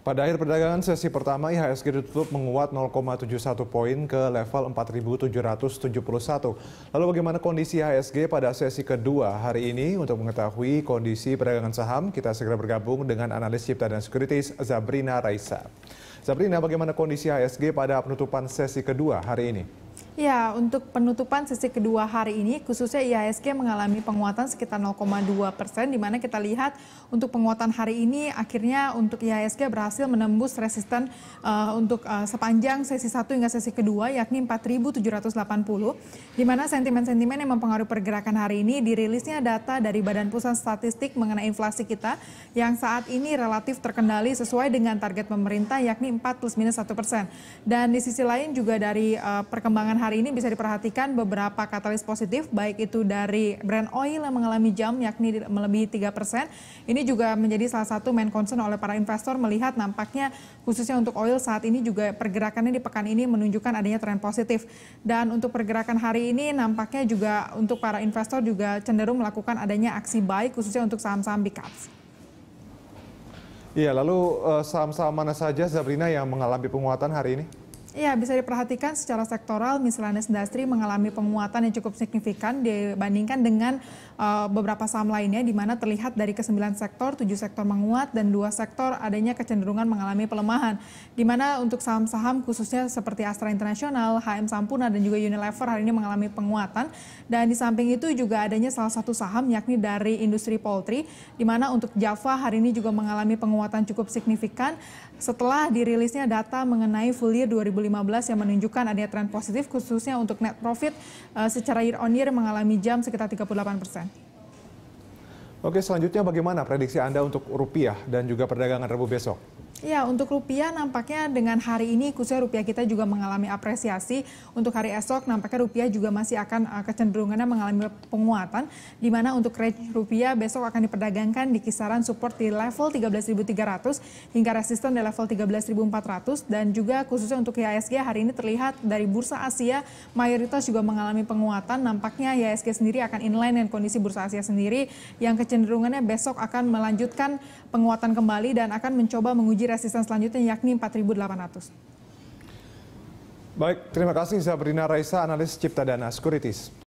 Pada akhir perdagangan sesi pertama, IHSG ditutup menguat 0,71 poin ke level 4.771. Lalu bagaimana kondisi IHSG pada sesi kedua hari ini? Untuk mengetahui kondisi perdagangan saham, kita segera bergabung dengan analis cipta dan sekuritis Zabrina Raisa. Zabrina, bagaimana kondisi IHSG pada penutupan sesi kedua hari ini? Ya, untuk penutupan sesi kedua hari ini, khususnya IHSG mengalami penguatan sekitar 0,2 persen, di mana kita lihat untuk penguatan hari ini akhirnya untuk IHSG berhasil menembus resisten uh, untuk uh, sepanjang sesi satu hingga sesi kedua, yakni 4.780, di mana sentimen-sentimen yang mempengaruhi pergerakan hari ini dirilisnya data dari Badan Pusat Statistik mengenai inflasi kita yang saat ini relatif terkendali sesuai dengan target pemerintah, yakni 4 plus minus 1 persen. Dan di sisi lain juga dari uh, perkembangan perdagangan hari ini bisa diperhatikan beberapa katalis positif, baik itu dari brand oil yang mengalami jam yakni melebihi 3 persen. Ini juga menjadi salah satu main concern oleh para investor melihat nampaknya khususnya untuk oil saat ini juga pergerakannya di pekan ini menunjukkan adanya tren positif. Dan untuk pergerakan hari ini nampaknya juga untuk para investor juga cenderung melakukan adanya aksi baik khususnya untuk saham-saham big caps. Iya, lalu eh, saham-saham mana saja Sabrina yang mengalami penguatan hari ini? Iya, bisa diperhatikan secara sektoral miscellaneous industri mengalami penguatan yang cukup signifikan dibandingkan dengan uh, beberapa saham lainnya di mana terlihat dari kesembilan sektor, tujuh sektor menguat dan dua sektor adanya kecenderungan mengalami pelemahan. Di mana untuk saham-saham khususnya seperti Astra International, HM Sampurna dan juga Unilever hari ini mengalami penguatan dan di samping itu juga adanya salah satu saham yakni dari industri poultry di mana untuk Java hari ini juga mengalami penguatan cukup signifikan setelah dirilisnya data mengenai full year 2015 yang menunjukkan adanya tren positif khususnya untuk net profit eh, secara year on year mengalami jam sekitar 38 persen. Oke, selanjutnya bagaimana prediksi Anda untuk rupiah dan juga perdagangan Rabu besok? Ya, untuk rupiah nampaknya dengan hari ini khususnya rupiah kita juga mengalami apresiasi. Untuk hari esok nampaknya rupiah juga masih akan uh, kecenderungannya mengalami penguatan di mana untuk rate rupiah besok akan diperdagangkan di kisaran support di level 13.300 hingga resisten di level 13.400 dan juga khususnya untuk IHSG hari ini terlihat dari bursa Asia mayoritas juga mengalami penguatan. Nampaknya IHSG sendiri akan inline dengan kondisi bursa Asia sendiri yang kecenderungannya besok akan melanjutkan penguatan kembali dan akan mencoba menguji resisten selanjutnya yakni 4.800. Baik, terima kasih Sabrina Raisa, analis Cipta Dana Sekuritis.